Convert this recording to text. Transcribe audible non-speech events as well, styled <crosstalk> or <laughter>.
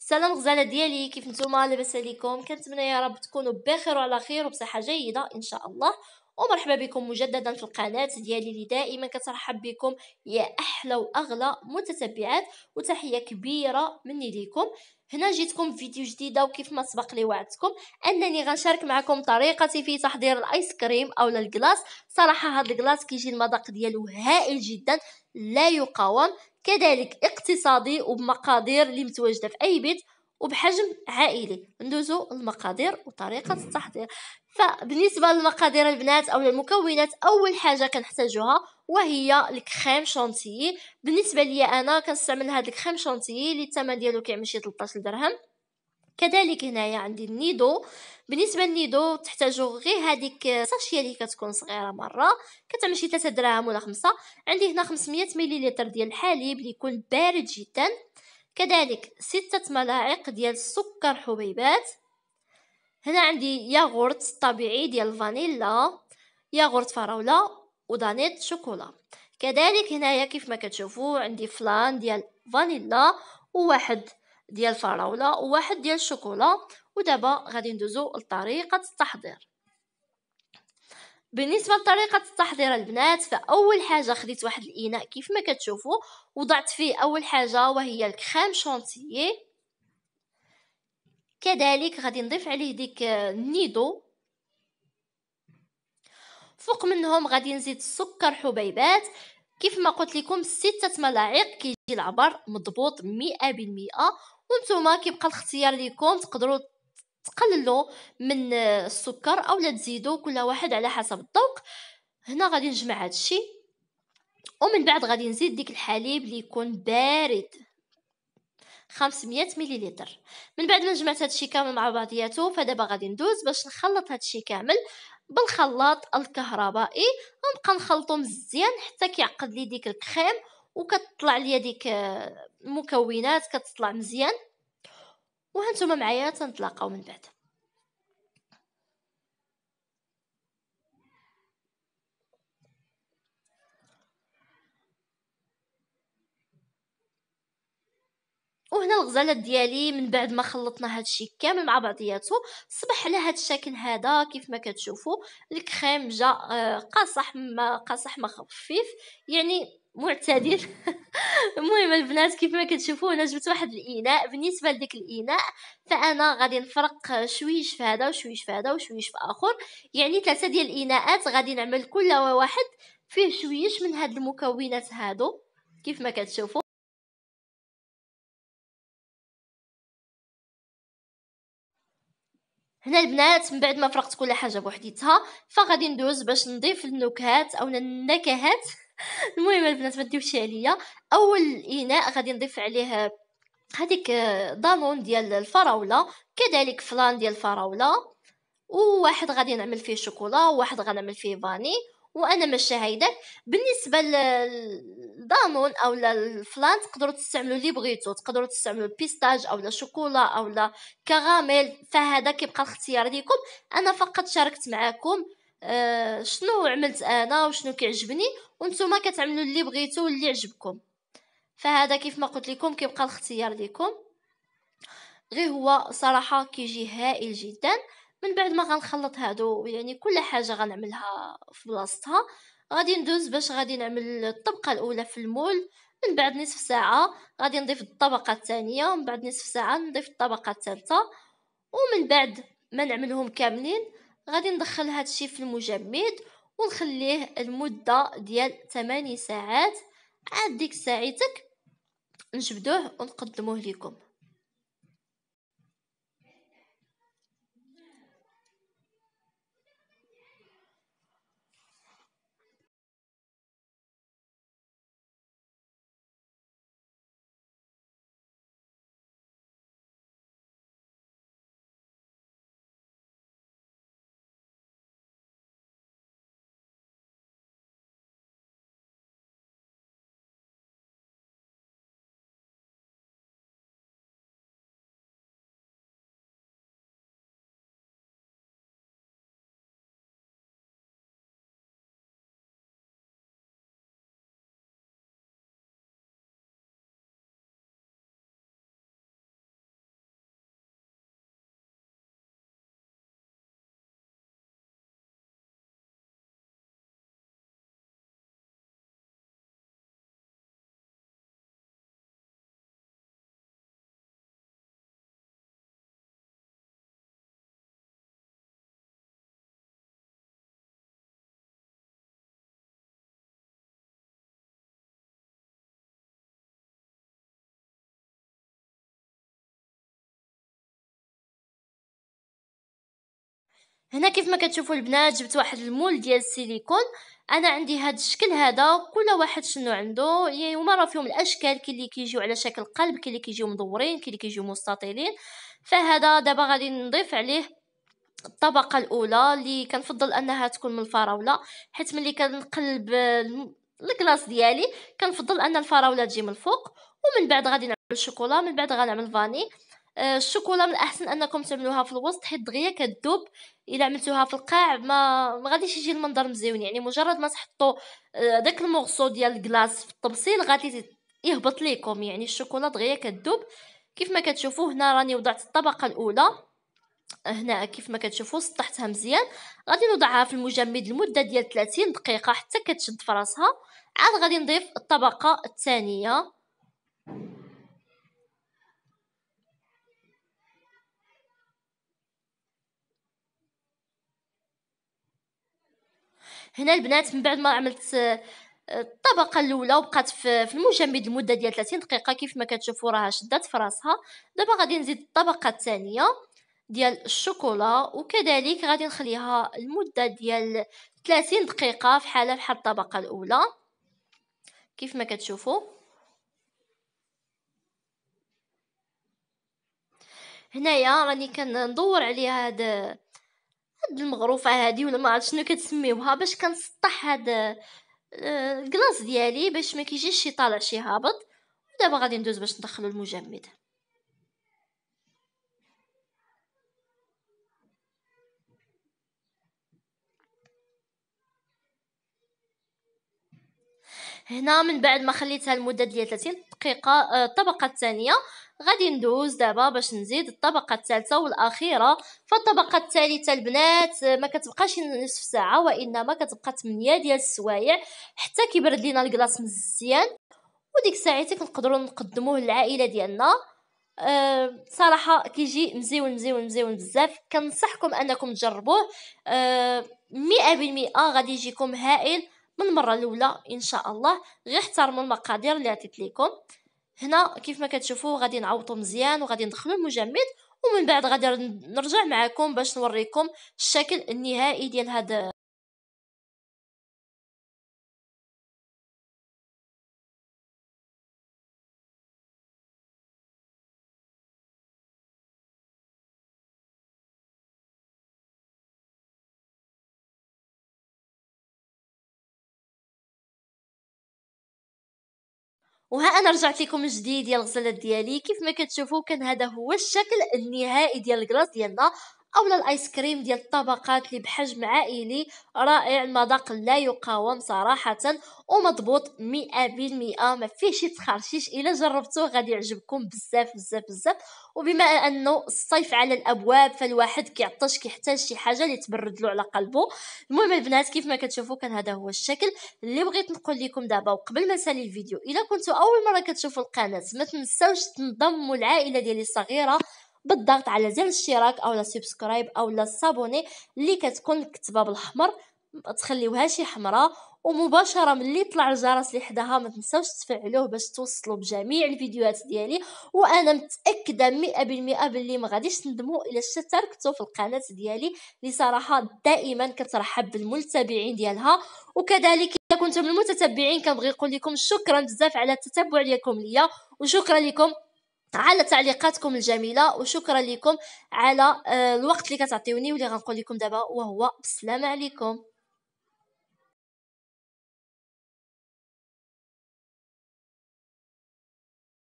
سلام غزاله ديالي كيف نتوما لاباس عليكم كنتمنى يا رب تكونوا بخير وعلى خير وبصحه جيده ان شاء الله ومرحبا بكم مجددا في القناة ديالي اللي دائما كترحب بكم يا أحلى وأغلى متتبعات وتحية كبيرة مني ليكم هنا جيتكم فيديو جديدة وكيف ما سبق لي وعدتكم أنني غنشارك معكم طريقتي في تحضير الآيس كريم أو الكلاص صراحة هاد الكلاص كيجي المذاق ديالو هائل جدا لا يقاوم كذلك اقتصادي وبمقادير اللي متواجده في اي بيت وبحجم عائلي ندوزو المقادير وطريقه التحضير فبالنسبه للمقادير البنات او المكونات اول حاجه كنحتاجوها وهي الكريم شانتيي بالنسبه ليا انا كنستعمل هاد الكريم شانتيي اللي الثمن ديالو كيعمل شي 13 درهم كذلك هنايا عندي النيدو بالنسبه للنيدو تحتاجوا غير هذيك ساشيه اللي كتكون صغيره مره كتعمل شي 3 دراهم ولا خمسة عندي هنا 500 مليلتر ديال الحليب اللي يكون بارد جدا كذلك ستة ملاعق ديال السكر حبيبات هنا عندي ياغورت طبيعي ديال الفانيلا ياغورت فراوله ودانيت شوكولا كذلك هنايا كيف ما كتشوفوا عندي فلان ديال فانيلا وواحد ديال الفراوله وواحد ديال الشوكولا ودابا غادي ندوزو لطريقه التحضير بالنسبه لطريقه التحضير البنات فاول حاجه خديت واحد الاناء كيف ما كتشوفوا وضعت فيه اول حاجه وهي الكريم شونتيي كذلك غادي نضيف عليه ديك النيدو فوق منهم غادي نزيد السكر حبيبات كيف ما قلت لكم ستة ملاعق كيجي العبر مضبوط مئة بالمئة وانتوما كيبقى الاختيار ليكم تقدروا تقللوا من السكر اولا تزيدوا كل واحد على حسب الذوق هنا غادي نجمع هادشي ومن بعد غادي نزيد ديك الحليب اللي يكون بارد 500 مليلتر من بعد ما جمعت هادشي كامل مع بعضياته فدابا غادي ندوز باش نخلط هادشي كامل بالخلاط الكهربائي ونبقى نخلطو مزيان حتى كيعقد لي ديك الكريم وكتطلع ليا ديك المكونات كتطلع مزيان وهانتوما معايا تنتلاقاو من بعد وهنا الغزالات ديالي من بعد ما خلطنا هادشي كامل مع بعضياته صبح على هاد الشكل هذا كيف ما كتشوفوا الكريم جا آه، قاصح ما قاصح ما خفيف يعني معتدل <laughs> المهم البنات كيف ما كتشوفوا انا جبت واحد الاناء بالنسبه لديك الاناء فانا غادي نفرق شويش في هذا وشويش في هذا وشويش في اخر يعني ثلاثه ديال الاناءات غادي نعمل كل واحد فيه شويش من هاد المكونات هادو كيف ما كتشوفوا هنا البنات من بعد ما فرقت كل حاجه بوحديتها فغادي ندوز باش نضيف النكهات او النكهات <laughs> المهم البنات ما تديوش عليا اول اناء غادي نضيف عليه هذيك دانون آه، ديال الفراوله كذلك فلان ديال الفراوله وواحد غادي نعمل فيه شوكولا وواحد غنعمل فيه فاني وانا ماشي هايداك بالنسبه للدانون او الفلان تقدروا تستعملوا اللي بغيتو تقدروا تستعملوا البيستاج او شوكولا او لا كراميل فهذا كيبقى الاختيار ليكم انا فقط شاركت معاكم آه شنو عملت انا وشنو كيعجبني وانتم كتعملوا اللي بغيتو واللي عجبكم فهذا كيف ما قلت لكم كيبقى الاختيار لكم غير هو صراحه كيجي هائل جدا من بعد ما غنخلط هادو يعني كل حاجه غنعملها في بلاصتها غادي ندوز باش غادي نعمل الطبقه الاولى في المول من بعد نصف ساعه غادي نضيف الطبقه الثانيه من بعد نصف ساعه نضيف الطبقه الثالثه ومن بعد ما نعملهم كاملين غادي ندخل هادشي في المجمد ونخليه المده ديال 8 ساعات عاد ديك ساعتك نجبدوه ونقدموه لكم هنا كيف ما كتشوفوا البنات جبت واحد المول ديال السيليكون انا عندي هذا الشكل هذا كل واحد شنو عنده يعني هما راه فيهم الاشكال كاين اللي كيجيو على شكل قلب كاين اللي كيجيو مدورين كاين اللي كيجيو مستطيلين فهذا دابا غادي نضيف عليه الطبقه الاولى اللي كنفضل انها تكون من الفراوله حيت ملي كنقلب الكلاص ديالي كنفضل ان الفراوله تجي من الفوق ومن بعد غادي نعمل الشوكولا من بعد غنعمل الفاني آه، الشوكولا من الاحسن انكم تعملوها في الوسط حيت دغيا كتذوب الا عملتوها في القاع ما ما غاديش يجي المنظر مزيون يعني مجرد ما تحطوا آه، داك المغصو ديال الكلاص في الطبسيل غادي يهبط ليكم يعني الشوكولا دغيا كتذوب كيف ما كتشوفوا هنا راني وضعت الطبقه الاولى هنا كيف ما كتشوفوا سطحتها مزيان غادي نوضعها في المجمد لمده ديال 30 دقيقه حتى كتشد فراسها عاد غادي نضيف الطبقه الثانيه هنا البنات من بعد ما عملت آه، الطبقة الأولى وبقات في المجمد لمدة ديال 30 دقيقة كيف ما كتشوفوا راها شدات في راسها دابا غادي نزيد الطبقة الثانية ديال الشوكولا وكذلك غادي نخليها المدة ديال 30 دقيقة في حالة بحال الطبقة الأولى كيف ما كتشوفوا هنايا راني كندور عليها هاد هاد المغروفه هادي ولا ما عرفت شنو كتسميوها باش كنسطح هاد آه، الكلاص ديالي باش ما كيجيش شي طالع شي هابط ودابا غادي ندوز باش ندخلو المجمد هنا من بعد ما خليتها لمده ديال 30 دقيقه آه، الطبقه الثانيه غادي ندوز دابا باش نزيد الطبقه الثالثه والاخيره فالطبقه الثالثه البنات آه، ما كتبقاش نصف ساعه وانما كتبقى 8 ديال السوايع حتى كيبرد لينا الكلاص مزيان وديك ساعتك نقدروا نقدموه للعائله ديالنا أه صراحه كيجي مزيون مزيون مزيون بزاف كنصحكم انكم تجربوه أه مئة بالمئة غادي يجيكم هائل من المره الاولى ان شاء الله غير احترموا المقادير اللي عطيت لكم هنا كيف ما كتشوفوا غادي نعوضو مزيان وغادي ندخلو المجمد ومن بعد غادي نرجع معكم باش نوريكم الشكل النهائي ديال هذا وها انا رجعت لكم جديد ديال الغسالات ديالي كيف ما كتشوفوا كان هذا هو الشكل النهائي ديال الكلاص ديالنا أو الآيس كريم ديال الطبقات اللي بحجم عائلي رائع المذاق لا يقاوم صراحة ومضبوط مئة ما فيه شي تخرشيش إلا جربتوه غادي يعجبكم بزاف بزاف بزاف وبما أنه الصيف على الأبواب فالواحد كيعطش كيحتاج شي حاجة اللي تبرد له على قلبه المهم البنات كيف ما كتشوفوا كان هذا هو الشكل اللي بغيت نقول لكم دابا وقبل ما نسالي الفيديو إلا كنتو أول مرة كتشوفوا القناة ما تنساوش تنضموا العائلة ديالي الصغيرة بالضغط على زر الاشتراك او لا سبسكرايب او لا سابوني اللي كتكون الكتبه بالاحمر ما تخليوهاش حمراء ومباشره ملي طلع الجرس اللي حداها ما تنساوش تفعلوه باش توصلوا بجميع الفيديوهات ديالي وانا متاكده 100% باللي ما غاديش تندموا الا اشتركتوا في القناه ديالي اللي صراحه دائما كترحب بالمتابعين ديالها وكذلك اذا كنتم من المتتبعين كنبغي نقول لكم شكرا بزاف على التتبع ديالكم ليا وشكرا لكم على تعليقاتكم الجميله وشكرا لكم على آه، الوقت اللي كتعطيوني واللي غنقول لكم دابا وهو بالسلامه عليكم